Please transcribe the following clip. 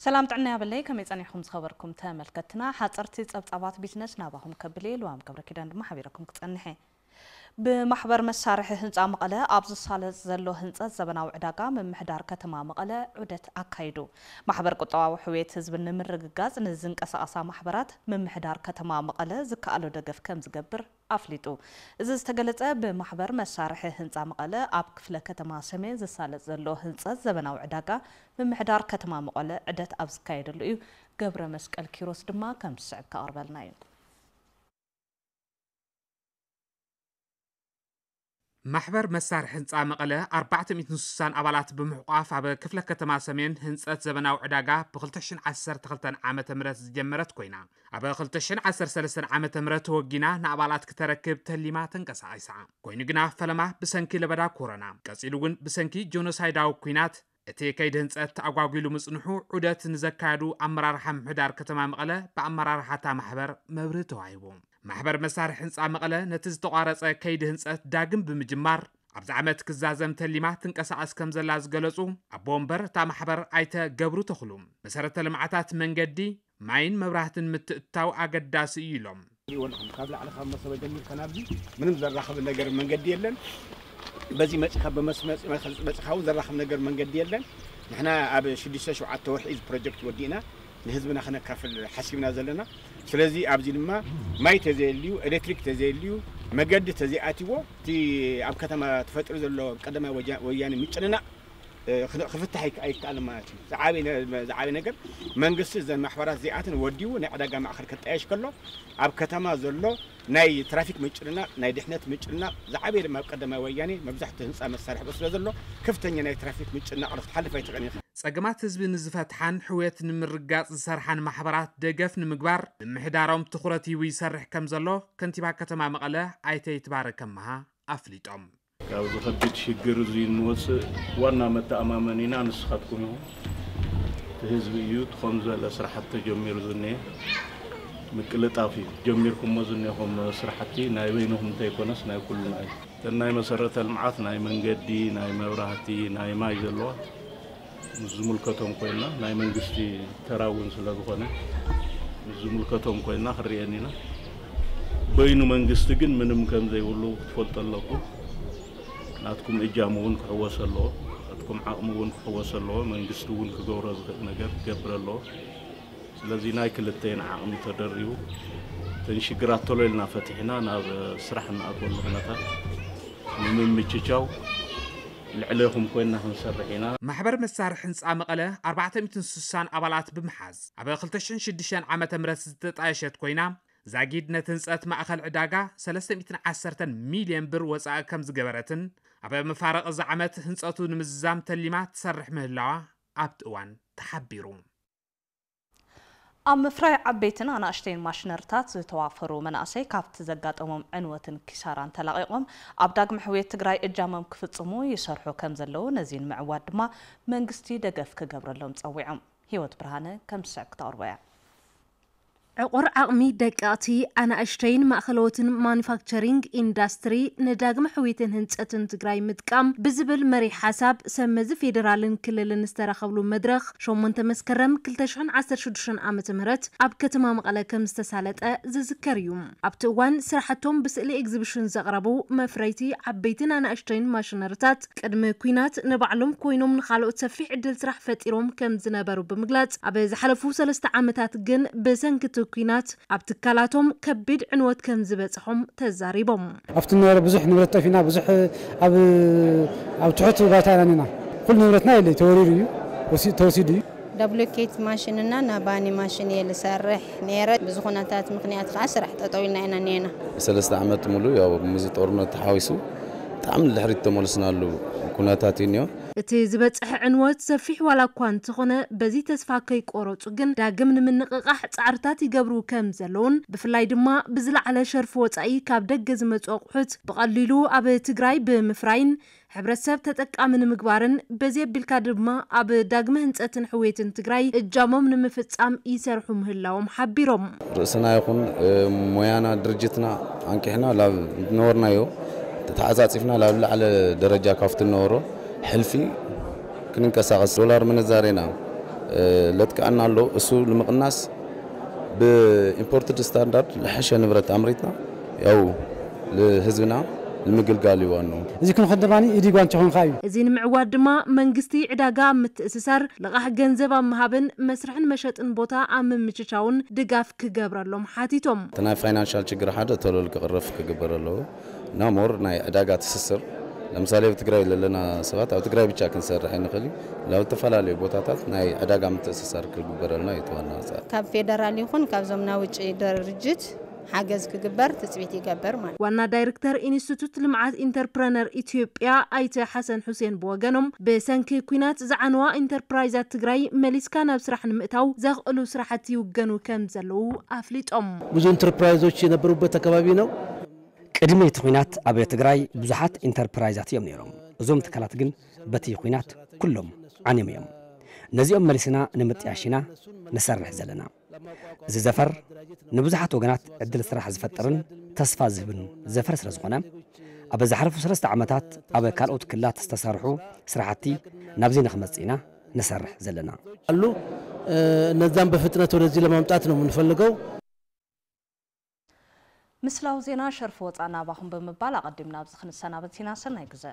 سلام تعنا يا بلي كم يزاني خم خبركم تامل كتنا حاطرتي تصبطات بيزنس نابهم كبليل وام كبركيدان محبيركم كتنحي ብማሕበር መሳርሒ ህንፃ መቐለ ኣብ ዝሳለጥ ዘሎ ህንፀት ዘበናዊ ዕዳጋ ምምሕዳር ከተማ መቐለ ዑደት ኣካይዱ ማሕበር ቁጠባዊ ሕውየት ህዝቢ ንምርግጋፅ ንዝንቀሳቐሳ ማሕበራት ምምሕዳር ከተማ መቐለ ዝከኣሎ ደገፍ ከም ዝገብር ኣፍሊጡ እዚ ዝተገለጸ ብማሕበር መሳርሒ ህንፃ መቐለ ኣብ ክፍለ ከተማ ሰሜን ዝሳለጥ ዘሎ ህንፀት ዘበናዊ ዕዳጋ ምምሕዳር ከተማ መቐለ ዑደት ኣብ ዝካየደሉ እዩ ገብረ መስቀል ኪሮስ ድማ ከም ዝስዕብ ካቕርበልና እዩ ማሕበር መሳርሒ ህንፃ መቐለ 460 ኣባላት ብምሕቋፍ ኣብ ክፍለ ከተማ ሰሜን ህንፀት ዘበናዊ ዕዳጋ ብ 212 ዓ ም ዝጀመረት ኮይና ኣብ 213 ዓ ም ተወጊና ንኣባላት ክተረክብ ተሊማ ተንቀሳቂሳ ኮይኑ ግና ፈለማ ብሰንኪ ለበዳ ኮረና ቀፂሉ እውን ብሰንኪ ጆኖሳይዳዊ ኩናት እቲ ከይዲ ህንፀት ተኣጓጒሉ ምፅንሑ ዑደት ንዘካየዱ ኣመራርሓ ምሕዳር ከተማ መቐለ ብኣመራርሓታ ማሕበር መብሪ ተዋሂቡ ማሕበር መሳርሒ ህንፃ መቐለ ነቲ ዝተቋረፀ ከይዲ ህንፀት ዳግም ብምጅማር ኣብዚ ዓመት ክዛዘም ተሊማ ትንቀሳቐስ ከም ዘላ ዝገለጹ ኣቦ ወንበር እታ ማሕበር ኣይተ ገብሩ ተኽሉ መሰረተ ልምዓታት መንገዲ ማይን መብራህትን ምትእታው ኣገዳሲ እዩ ኢሎም ካብ ላዕሊ ካብ መሰበ ጀሚርካ ናብዚ ምንም ዘራኸብ ነገር መንገዲ የለን በዚ መፅኻ ብመስመፅ እውን ዘራኸብ ነገር መንገዲ የለን ንሕና ኣብ 6 7 ወርሒ ዚ ፕሮጀክት ወዲእና ንህዝብና ክነካፍል ሓሲብና ዘለና ስለዚ ኣብዚ ድማ ማይ ተዘየልዩ ኤሌክትሪክ ተዘየልዩ መገዲ ተዘይኣትዎ እቲ ኣብ ከተማ ተፈጥሩ ዘሎ ቀዳማይ ወያነ ምጭንናዕ ክፍታሕ ኣይከኣልን ማለት እዩ ዝዓበየ ነገር መንግስቲ እዘን ማሕበራት እዚኣትን ወዲቡ ናይ ዕዳጋ ማእኸል ክጣየሽ ከሎ ኣብ ከተማ ዘሎ ናይ ትራፊክ ምጭንናቕ ናይ ድሕነት ምጭንናቕ ዝዓበየ ድማ ኣብ ቀዳማይ ወያኔ መብዛሕትኡ ህንፃ መሳርሒ ስለ ዘሎ ከፍተኛ ናይ ትራፊክ ምጭንናቕ ክትሓልፍ ኣይትኽእልን ኢኻ ጸገማት ህዝቢ ንዝፈትሓን ሕውየት ንምርጋፅ ዝሰርሓን ማሕበራት ደገፍ ንምግባር ምምሕዳሮም ትኩረት ይቡ ይሰርሕ ከም ዘሎ ከንቲባ ከተማ መቐለ ኣይተይ ትባረ ከመሃ ኣፍሊጦም ካብዚ ከቢድ ሽግር እዚ ንወፅእ ዋና መተኣማመን ኢና ንስኻትኩም እቲ ህዝቢ እዩ ትኾም ዝበለ ስራሕቲ ተጀሚሩ ዝኒአ ምቅልጣፍ እዩ ጀሚርኩሞ ዝኒኹም ስራሕቲ ናይ በይንኹም እንተይኮነስ ናይ ኩሉና እዩ እተን ናይ መሰረተ ልምዓት ናይ መንገዲ ናይ መብራህቲ ናይ ማይ ዘለዋ ዝምልከቶም ኮይንና ናይ መንግስቲ ተራ እውን ስለዝኾነ ዝምልከቶም ኮይንና ክርአየኒ ኢና በይኑ መንግስቲ ግን ምንም ከም ዘይብሉ ክትፈልጡ ኣለኩም ናትኩም እጃም እውን ክሕወስ ኣለዎ ናትኩም ዓቕሚ እውን ክሕወስ ኣለዎ መንግስቲ እውን ክገብሮ ዝኽእል ነገር ክገብር ኣለዎ ስለዚ ናይ ክልተይን ዓቕሚ ተደሪቡ እተን ሽግራት ተሎ ኢልና ፈቲሕና ናብ ስራሕ ንኣትወሉ ኩነታት ንምምችቻው لعليهم كونهم سرحينا محبر مسار حنس مقلة 460 أبالات بمحاز أبا خلتشن شدشان عامة مرس تتعيشت كوينا زاقيد نتنس أتما أخل عداقة 310 مليون بر وزاء كم زقبرتن أبا مفارق زعمت حنس أتو نمززام تليما تسرح مهلا أبت أوان تحبيرون ኣብ ምፍራይ ዓበይትን ኣናእሽተይን ማሽነርታት ዝተዋፈሩ መናእሰይ ካብቲ ዘጋጠሞም ዕንወትን ኪሳራን ተላቂቆም ኣብ ዳግሚ ሕውየት ትግራይ እጃሞም ክፍፅሙ ይሰርሑ ከም ዘለዉ ነዚ ንምዕዋድ ድማ መንግስቲ ደገፍ ክገብረሎም ፀዊዖም ሂወት ብርሃነ ከም ዝስዕብ ክተቅርበ እያ عقر عقمي دقاتي انا اشتين ماخلوتن مانيفاكتشرينج اندستري نداغم حويتن هنتاتن تقراي مدقام بزبل مري حساب سمز فيدرالن كلل نسترخبلو مدرخ شومن تمسكرم كلتشن عسر شدشن عامت مهرت اب كتما مقالكم استسالت ززكريوم اب توان سرحتهم بسئلي اكزيبشن زغربو مفريتي عبيتن انا اشتين ماشنرتات كدم كوينات نبعلم كوينوم نخالو تسفيح دل سرح فاتيروم كم زنابرو بمقلات اب زحلفو سلست عامتات جن بزنك كينات عبت كلاتهم كبد عنوت كم زبتهم تزاريبهم أفتن بزح نورت فينا بزح أب أو تحط باتاننا كل نورتنا اللي توريري وسي توسيدي دبلوكيت ماشيننا ناباني ماشين يلي سرح نيرة بزخونا تات مقنيات خاص رح تطولنا هنا نينا سلسة عمت مولو يا مزي طورنا تحاويسو تعمل لحريت تمولسنا اللي كنا تاتينيو እቲ ዝበፅሐ ዕንወት ሰፊሕ ዋላ እኳ እንተኾነ በዚ ተስፋ ከይቆረፁ ግን ዳግም ንምንቕቃሕ ፃዕርታት ይገብሩ ከም ዘለውን ብፍላይ ድማ ብዝለዕለ ሸርፊ ወፃኢ ካብ ደገ ዝመፁ ኣቑሑት ብቐሊሉ ኣብ ትግራይ ብምፍራይን ሕብረተሰብ ተጠቃሚ ንምግባርን በዚ ኣቢልካ ድማ ኣብ ዳግመ ህንፀትን ሕውየትን ትግራይ እጃሞም ንምፍፃም ይሰርሑ ምህላዎም ሓቢሮም ርእስና ይኹን ሞያና ድርጅትና ኣንቂሕና ናብ ዝነበርናዮ ተተሓፃፂፍና ናብ ላዕለ ደረጃ ካብቲ ዝነበሮ حلفي ክንንቀሳቀስ ዶላር ምንዛሬ ነው ለትክዓና ኣሎ እሱ ንምቕናስ ብኢምፖርትድ ስታንዳርድ ዝሓሸ ንብረት ኣምሪትና ያው ህዝብና ንምግልጋል እዩ ዋኑ እዚ ክንኸን ድማ እዲ ጓንቸ ኮንካ እዩ እዚ ንምዕዋድ ድማ መንግስቲ ዕዳጋ ኣብ ምትእስሳር ልቓሕ ገንዘብ ኣብ ምሃብን መስርሕን መሸጥን ቦታ ኣብ ምምችቻውን ድጋፍ ክገብረሎም ሓቲቶም እቲ ናይ ፋይናንሻል ችግር ሓደ ተለሉ ክቕርፍ ክግበር ኣለዎ ናሞር ናይ ዕዳጋ ትስስር لمسالي في تقرأي لنا سبات أو تقرأي بيشاك نسرح نخلي لو تفعل على بوتاتات ناي أدا قام تسسر كل ببرا لنا يتوانا سار كاب فيدرالي خون كاب زمنا وجه درجت حاجز كجبر تسويتي جبر ما وانا دايركتر انستيتوت لمعات انتربرنر ايثيوبيا ايت حسن حسين بوغنم بسنك كوينات زعنوا انتربرايزات تغراي مليس كان بسرح نمتاو زغلو سرحتي وغنو كم زلو افليتوم بزو انتربرايزوتش ينبروبت اكبابي نو ቅድሚ እቲ ኩናት ኣብ ትግራይ ብዙሓት ኢንተርፕራይዛት እዮም ነይሮም እዞም ትካላት ግን በቲ ኩናት ኩሎም ዓንዮም እዮም ነዚኦም መሊስና ንምጥያሽ ኢና ንሰርሕ ዘለና እዚ ዘፈር ንብዙሓት ወገናት ዕድል ስራሕ ዝፈጥርን ተስፋ ዝህብን ዘፈር ስለ ዝኾነ ኣብ ዝሓለፉ ሰለስተ ዓመታት ኣብ ካልኦት ክልላት ዝተሰርሑ ስራሕቲ ናብዚ ንክመፅእ ኢና ንሰርሕ ዘለና አሉ እነዛን በፍጥነት ወደዚህ ለማምጣት ነው የምንፈልገው ምስላው ዜና ሸርፍ ወፃና ባኹም ብምባል ኣቐዲምና ብዝኽንሰናበት ኢና ሰናይ ግዜ